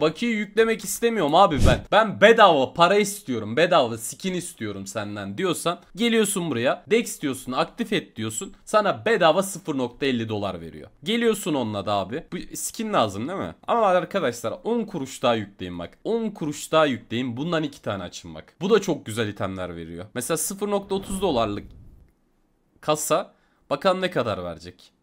Bakiyi yüklemek istemiyorum abi ben. Ben bedava para istiyorum. Bedava skin istiyorum senden diyorsan geliyorsun buraya. Dex diyorsun aktif et diyorsun. Sana bedava 0.50 dolar veriyor. Geliyorsun onunla da abi. Bu skin lazım değil mi? Ama arkadaşlar 10 kuruş daha yükleyin bak. 10 kuruş daha yükleyin. Bundan 2 tane açın bak. Bu da çok güzel itemler veriyor. Mesela 0.30 dolarlık kasa bakalım ne kadar verecek.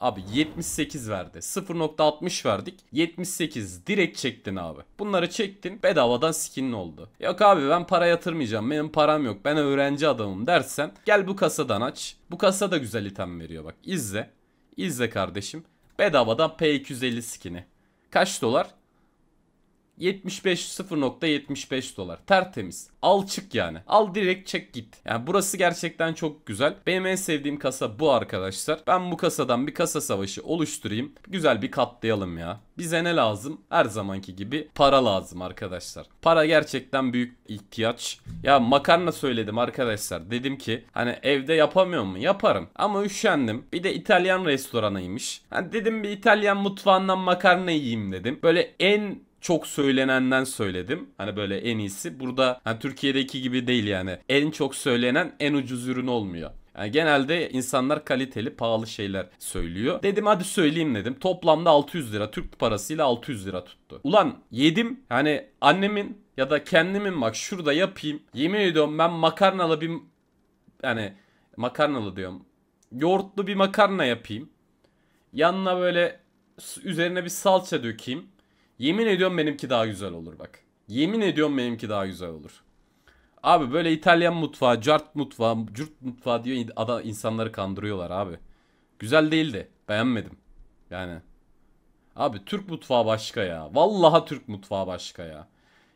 Abi 78 verdi. 0.60 verdik. 78 direkt çektin abi. Bunları çektin bedavadan skinin oldu. Yok abi ben para yatırmayacağım. Benim param yok. Ben öğrenci adamım dersen gel bu kasadan aç. Bu kasa da güzel item veriyor bak. İzle. İzle kardeşim. Bedavadan P250 skini. Kaç dolar? 75 0.75 dolar. Tertemiz. Al çık yani. Al direkt çek git. Yani burası gerçekten çok güzel. Benim en sevdiğim kasa bu arkadaşlar. Ben bu kasadan bir kasa savaşı oluşturayım. Güzel bir katlayalım ya. Bize ne lazım? Her zamanki gibi para lazım arkadaşlar. Para gerçekten büyük ihtiyaç. Ya makarna söyledim arkadaşlar. Dedim ki hani evde yapamıyor mu? Yaparım. Ama üşendim. Bir de İtalyan restoranıymış. Hani dedim bir İtalyan mutfağından makarna yiyeyim dedim. Böyle en çok söylenenden söyledim. Hani böyle en iyisi. Burada hani Türkiye'deki gibi değil yani. En çok söylenen en ucuz ürün olmuyor. Yani genelde insanlar kaliteli pahalı şeyler söylüyor. Dedim hadi söyleyeyim dedim. Toplamda 600 lira Türk parasıyla 600 lira tuttu. Ulan yedim hani annemin ya da kendimin bak şurada yapayım. Yemin ediyorum ben makarnalı bir yani makarnalı diyorum. Yoğurtlu bir makarna yapayım. Yanına böyle üzerine bir salça dökeyim. Yemin ediyorum benimki daha güzel olur bak. Yemin ediyorum benimki daha güzel olur. Abi böyle İtalyan mutfağı, cart mutfağı, cürt mutfağı diyor ada insanları kandırıyorlar abi. Güzel değildi. Beğenmedim. Yani. Abi Türk mutfağı başka ya. Vallaha Türk mutfağı başka ya.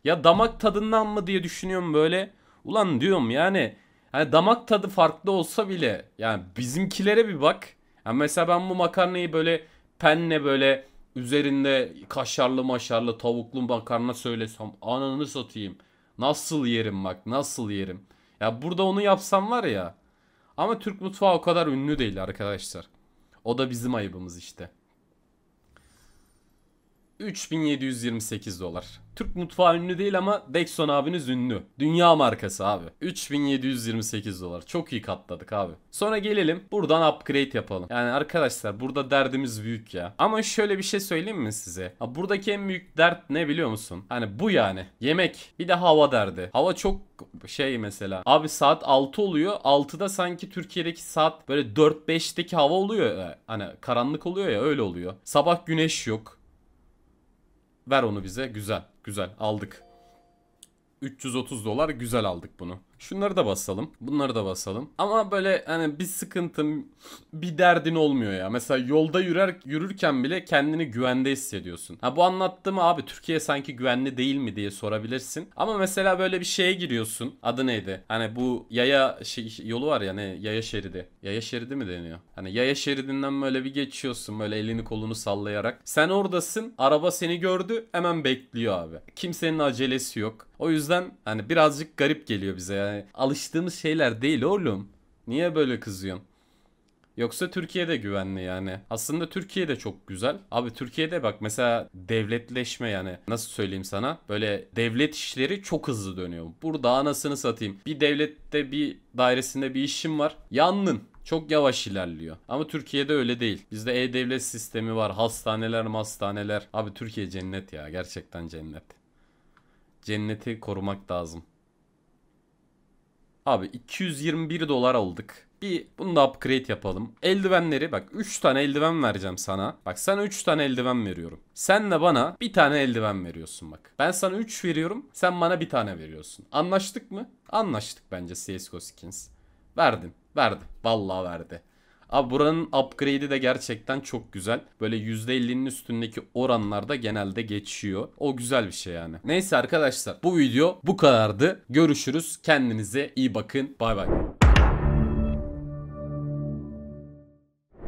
Ya damak tadından mı diye düşünüyorum böyle. Ulan diyorum yani. Hani damak tadı farklı olsa bile. Yani bizimkilere bir bak. Yani mesela ben bu makarnayı böyle penne böyle Üzerinde kaşarlı maşarlı tavuklu makarna söylesem ananı satayım. Nasıl yerim bak nasıl yerim. Ya burada onu yapsam var ya. Ama Türk mutfağı o kadar ünlü değil arkadaşlar. O da bizim ayıbımız işte. 3728 dolar. Türk mutfağı ünlü değil ama Dexon abiniz ünlü. Dünya markası abi. 3728 dolar. Çok iyi katladık abi. Sonra gelelim buradan upgrade yapalım. Yani arkadaşlar burada derdimiz büyük ya. Ama şöyle bir şey söyleyeyim mi size? Ha, buradaki en büyük dert ne biliyor musun? Hani bu yani. Yemek. Bir de hava derdi. Hava çok şey mesela. Abi saat 6 oluyor. 6'da sanki Türkiye'deki saat böyle 4-5'teki hava oluyor. Hani karanlık oluyor ya öyle oluyor. Sabah güneş yok. Ver onu bize. Güzel. Güzel. Aldık. 330 dolar güzel aldık bunu. Şunları da basalım. Bunları da basalım. Ama böyle hani bir sıkıntın, bir derdin olmuyor ya. Mesela yolda yürür, yürürken bile kendini güvende hissediyorsun. Ha bu anlattığımı abi Türkiye sanki güvenli değil mi diye sorabilirsin. Ama mesela böyle bir şeye giriyorsun. Adı neydi? Hani bu yaya şey, yolu var ya ne? Hani, yaya şeridi. Yaya şeridi mi deniyor? Hani yaya şeridinden böyle bir geçiyorsun. Böyle elini kolunu sallayarak. Sen oradasın. Araba seni gördü. Hemen bekliyor abi. Kimsenin acelesi yok. O yüzden hani birazcık garip geliyor bize yani yani. Alıştığımız şeyler değil oğlum. Niye böyle kızıyorsun? Yoksa Türkiye'de güvenli yani. Aslında Türkiye'de çok güzel. Abi Türkiye'de bak mesela devletleşme yani nasıl söyleyeyim sana? Böyle devlet işleri çok hızlı dönüyor. Burada anasını satayım. Bir devlette bir dairesinde bir işim var. Yandın çok yavaş ilerliyor. Ama Türkiye'de öyle değil. Bizde e-devlet sistemi var. Hastaneler, hastaneler. Abi Türkiye cennet ya. Gerçekten cennet. Cenneti korumak lazım. Abi 221 dolar aldık. Bir bunu da upgrade yapalım. Eldivenleri bak 3 tane eldiven vereceğim sana. Bak sana 3 tane eldiven veriyorum. Sen de bana bir tane eldiven veriyorsun bak. Ben sana 3 veriyorum. Sen bana bir tane veriyorsun. Anlaştık mı? Anlaştık bence CSGO skins. Verdim. Verdi. Vallahi verdi. Abi buranın upgrade'i de gerçekten çok güzel. Böyle %50'nin üstündeki oranlarda genelde geçiyor. O güzel bir şey yani. Neyse arkadaşlar bu video bu kadardı. Görüşürüz. Kendinize iyi bakın. Bay bay.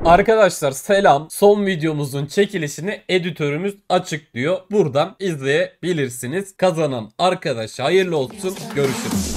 Arkadaşlar selam. Son videomuzun çekilişini editörümüz açıklıyor. Buradan izleyebilirsiniz. Kazanan arkadaş hayırlı olsun. Görüşürüz.